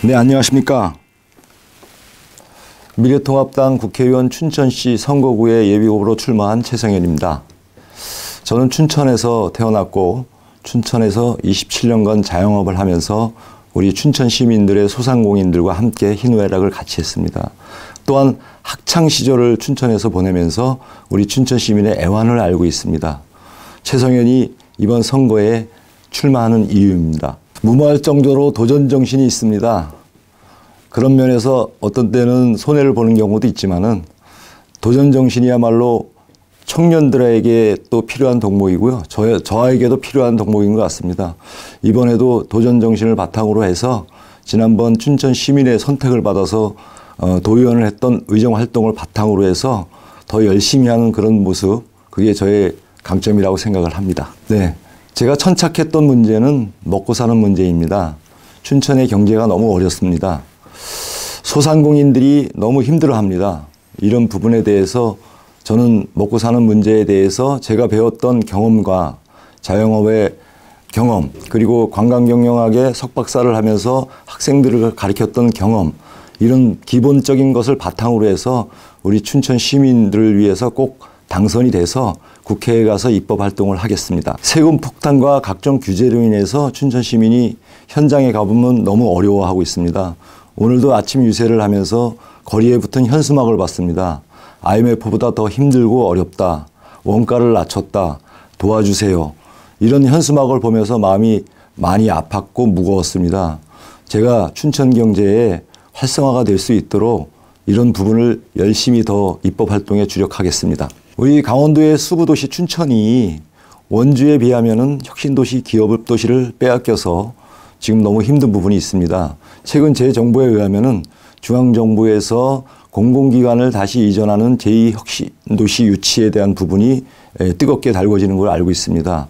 네, 안녕하십니까. 미래통합당 국회의원 춘천시 선거구에 예비후보로 출마한 최성현입니다. 저는 춘천에서 태어났고 춘천에서 27년간 자영업을 하면서 우리 춘천 시민들의 소상공인들과 함께 희노애락을 같이 했습니다. 또한 학창 시절을 춘천에서 보내면서 우리 춘천 시민의 애환을 알고 있습니다. 최성현이 이번 선거에 출마하는 이유입니다. 무모할 정도로 도전 정신이 있습니다. 그런 면에서 어떤 때는 손해를 보는 경우도 있지만은 도전 정신이야말로 청년들에게 또 필요한 동목이고요 저, 저에게도 필요한 동목인것 같습니다. 이번에도 도전 정신을 바탕으로 해서 지난번 춘천 시민의 선택을 받아서 어, 도의원을 했던 의정 활동을 바탕으로 해서 더 열심히 하는 그런 모습, 그게 저의 강점이라고 생각을 합니다. 네. 제가 천착했던 문제는 먹고 사는 문제입니다. 춘천의 경제가 너무 어렵습니다. 소상공인들이 너무 힘들어 합니다. 이런 부분에 대해서 저는 먹고 사는 문제에 대해서 제가 배웠던 경험과 자영업의 경험 그리고 관광경영학의 석박사를 하면서 학생들을 가르쳤던 경험 이런 기본적인 것을 바탕으로 해서 우리 춘천 시민들을 위해서 꼭 당선이 돼서 국회에 가서 입법 활동을 하겠습니다. 세금 폭탄과 각종 규제로 인해서 춘천 시민이 현장에 가보면 너무 어려워하고 있습니다. 오늘도 아침 유세를 하면서 거리에 붙은 현수막을 봤습니다. IMF보다 더 힘들고 어렵다. 원가를 낮췄다. 도와주세요. 이런 현수막을 보면서 마음이 많이 아팠고 무거웠습니다. 제가 춘천 경제에 활성화가 될 수 있도록 이런 부분을 열심히 더 입법 활동에 주력하겠습니다. 우리 강원도의 수구 도시 춘천이 원주에 비하면 혁신 도시 기업 도시를 빼앗겨서 지금 너무 힘든 부분이 있습니다. 최근 제 정보에 의하면 중앙 정부에서 공공기관을 다시 이전하는 제2 혁신 도시 유치에 대한 부분이 뜨겁게 달궈지는 걸 알고 있습니다.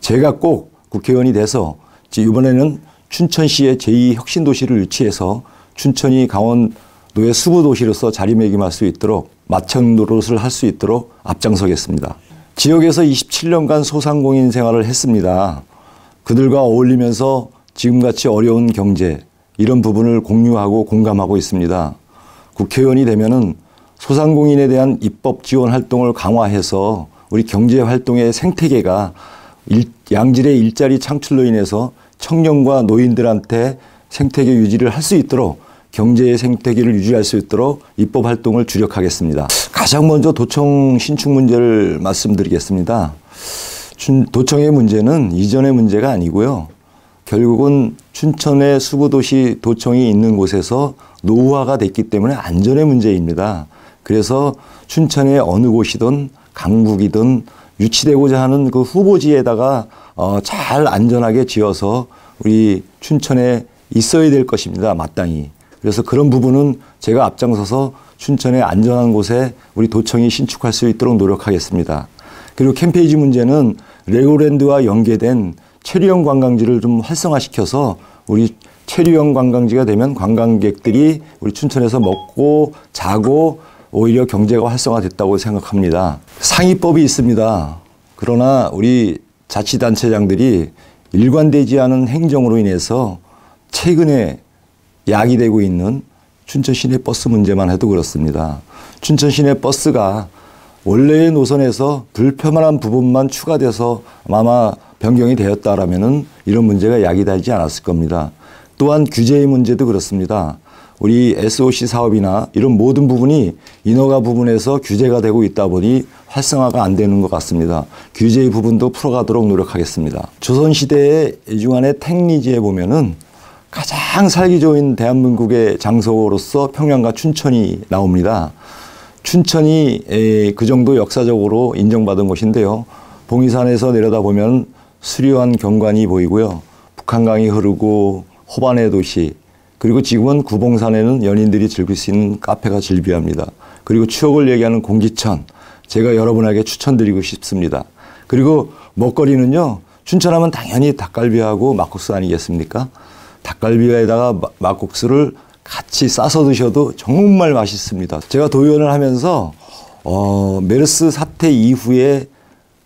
제가 꼭 국회의원이 돼서 이번에는 춘천시의 제2 혁신 도시를 유치해서 춘천이 강원도의 수부 도시로서 자리매김할 수 있도록 마천 노릇을 할 수 있도록 앞장서겠습니다. 지역에서 27년간 소상공인 생활을 했습니다. 그들과 어울리면서 지금같이 어려운 경제 이런 부분을 공유하고 공감하고 있습니다. 국회의원이 되면은 소상공인에 대한 입법 지원 활동을 강화해서 우리 경제 활동의 생태계가 일, 양질의 일자리 창출로 인해서 청년과 노인들한테 생태계 유지를 할 수 있도록 경제 의 생태계를 유지할 수 있도록 입법 활동을 주력하겠습니다. 가장 먼저 도청 신축 문제를 말씀드리겠습니다. 도청의 문제는 이전의 문제가 아니고요. 결국은 춘천의 수구도시 도청이 있는 곳에서 노후화가 됐기 때문에 안전의 문제입니다. 그래서 춘천의 어느 곳이든 강북이든 유치되고자 하는 그 후보지에다가 어, 잘 안전하게 지어서 우리 춘천에 있어야 될 것입니다. 마땅히. 그래서 그런 부분은 제가 앞장서서 춘천의 안전한 곳에 우리 도청이 신축할 수 있도록 노력하겠습니다. 그리고 캠페이지 문제는 레고랜드와 연계된 체류형 관광지를 좀 활성화시켜서 우리 체류형 관광지가 되면 관광객들이 우리 춘천에서 먹고 자고 오히려 경제가 활성화됐다고 생각합니다. 상위법이 있습니다. 그러나 우리 자치단체장들이 일관되지 않은 행정으로 인해서 최근에 약이 되고 있는 춘천 시내버스 문제만 해도 그렇습니다. 춘천 시내버스가 원래의 노선에서 불편한 부분만 추가돼서 아마 변경이 되었다라면은 이런 문제가 약이 달지 않았을 겁니다. 또한 규제의 문제도 그렇습니다. 우리 SOC 사업이나 이런 모든 부분이 인허가 부분에서 규제가 되고 있다 보니 활성화가 안 되는 것 같습니다. 규제의 부분도 풀어가도록 노력하겠습니다. 조선시대의 중간의 택리지에 보면은 가장 살기 좋은 대한민국의 장소로서 평양과 춘천이 나옵니다. 춘천이 그 정도 역사적으로 인정받은 곳인데요. 봉이산에서 내려다보면 수려한 경관이 보이고요. 북한강이 흐르고 호반의 도시 그리고 지금은 구봉산에는 연인들이 즐길 수 있는 카페가 즐비합니다. 그리고 추억을 얘기하는 공기천 제가 여러분에게 추천드리고 싶습니다. 그리고 먹거리는요. 춘천하면 당연히 닭갈비하고 막국수 아니겠습니까? 닭갈비에다가 막국수를 같이 싸서 드셔도 정말 맛있습니다. 제가 도연을 하면서 어, 메르스 사태 이후에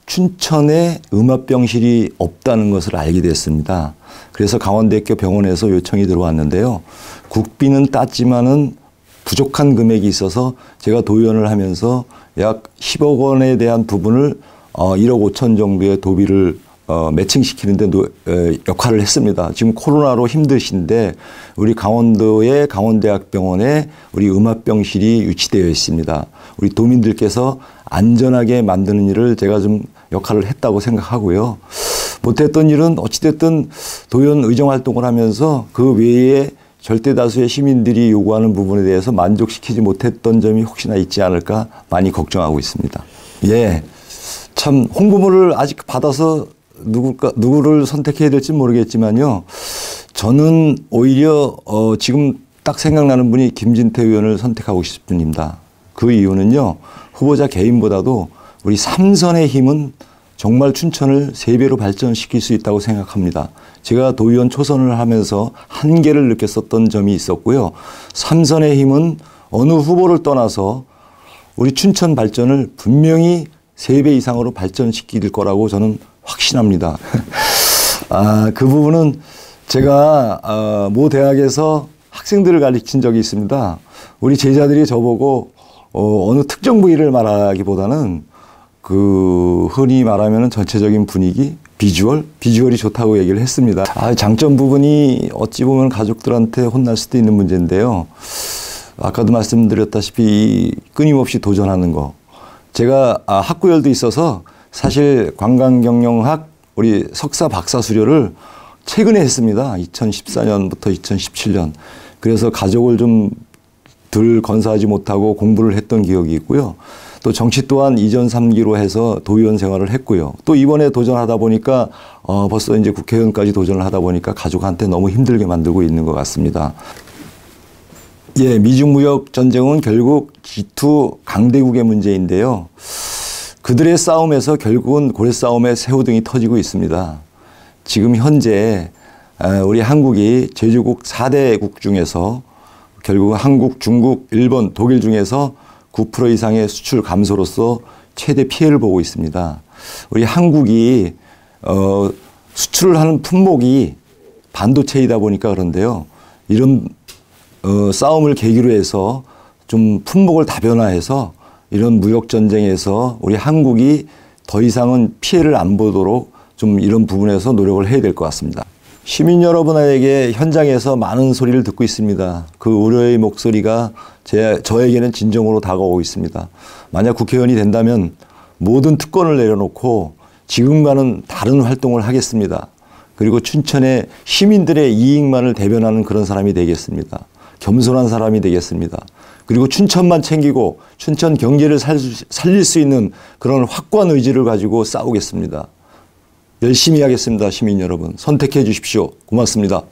춘천에 음압병실이 없다는 것을 알게 됐습니다. 그래서 강원대학교 병원에서 요청이 들어왔는데요. 국비는 땄지만은 부족한 금액이 있어서 제가 도연을 하면서 약 10억 원에 대한 부분을 어, 1억 5천 정도의 도비를 어, 매칭시키는데 노, 에, 역할을 했습니다. 지금 코로나로 힘드신데 우리 강원도의 강원대학병원에 우리 음압병실이 유치되어 있습니다. 우리 도민들께서 안전하게 만드는 일을 제가 좀 역할을 했다고 생각하고요. 못했던 일은 어찌됐든 도연 의정 활동을 하면서 그 외에 절대 다수의 시민들이 요구하는 부분에 대해서 만족시키지 못했던 점이 혹시나 있지 않을까 많이 걱정하고 있습니다. 예. 참 홍보물을 아직 받아서 누굴까 누구를 선택해야 될지 모르겠지만요. 저는 오히려 어, 지금 딱 생각나는 분이 김진태 의원을 선택하고 싶은분입니다그 이유는요. 후보자 개인보다도 우리 삼선의 힘은 정말 춘천을 세배로 발전시킬 수 있다고 생각합니다. 제가 도의원 초선을 하면서 한계를 느꼈었던 점이 있었고요. 삼선의 힘은 어느 후보를 떠나서 우리 춘천 발전을 분명히 세 배 이상으로 발전시킬 거라고 저는 확신합니다. 아, 그 부분은 제가 어, 모 대학에서 학생들을 가르친 적이 있습니다. 우리 제자들이 저보고 어, 어느 특정 부위를 말하기보다는 그 흔히 말하면 전체적인 분위기, 비주얼, 비주얼이 좋다고 얘기를 했습니다. 아, 장점 부분이 어찌 보면 가족들한테 혼날 수도 있는 문제인데요. 아까도 말씀드렸다시피 끊임없이 도전하는 거. 제가 아, 학구열도 있어서 사실 관광경영학 우리 석사 박사 수료를 최근에 했습니다. 2014년부터 2017년. 그래서 가족을 좀 덜 건사하지 못하고 공부를 했던 기억이 있고요. 또 정치 또한 이전 3기로 해서 도의원 생활을 했고요. 또 이번에 도전하다 보니까 어 벌써 이제 국회의원까지 도전을 하다 보니까 가족한테 너무 힘들게 만들고 있는 것 같습니다. 예, 미중 무역 전쟁은 결국 G2 강대국의 문제인데요. 그들의 싸움에서 결국은 고래 싸움의 새우등이 터지고 있습니다. 지금 현재 우리 한국이 제주국 4대국 중에서 결국 한국, 중국, 일본, 독일 중에서 9% 이상의 수출 감소로서 최대 피해를 보고 있습니다. 우리 한국이 어, 수출을 하는 품목이 반도체이다 보니까 그런데요. 이런 어, 싸움을 계기로 해서 좀 품목을 다변화해서 이런 무역 전쟁에서 우리 한국이 더 이상은 피해를 안 보도록 좀 이런 부분에서 노력을 해야 될 것 같습니다. 시민 여러분에게 현장에서 많은 소리를 듣고 있습니다. 그 우려의 목소리가 제, 저에게는 진정으로 다가오고 있습니다. 만약 국회의원이 된다면 모든 특권을 내려놓고 지금과는 다른 활동을 하겠습니다. 그리고 춘천의 시민들의 이익만을 대변하는 그런 사람이 되겠습니다. 겸손한 사람이 되겠습니다. 그리고 춘천만 챙기고 춘천 경제를 살릴 수 있는 그런 확고한 의지를 가지고 싸우겠습니다. 열심히 하겠습니다. 시민 여러분. 선택해 주십시오. 고맙습니다.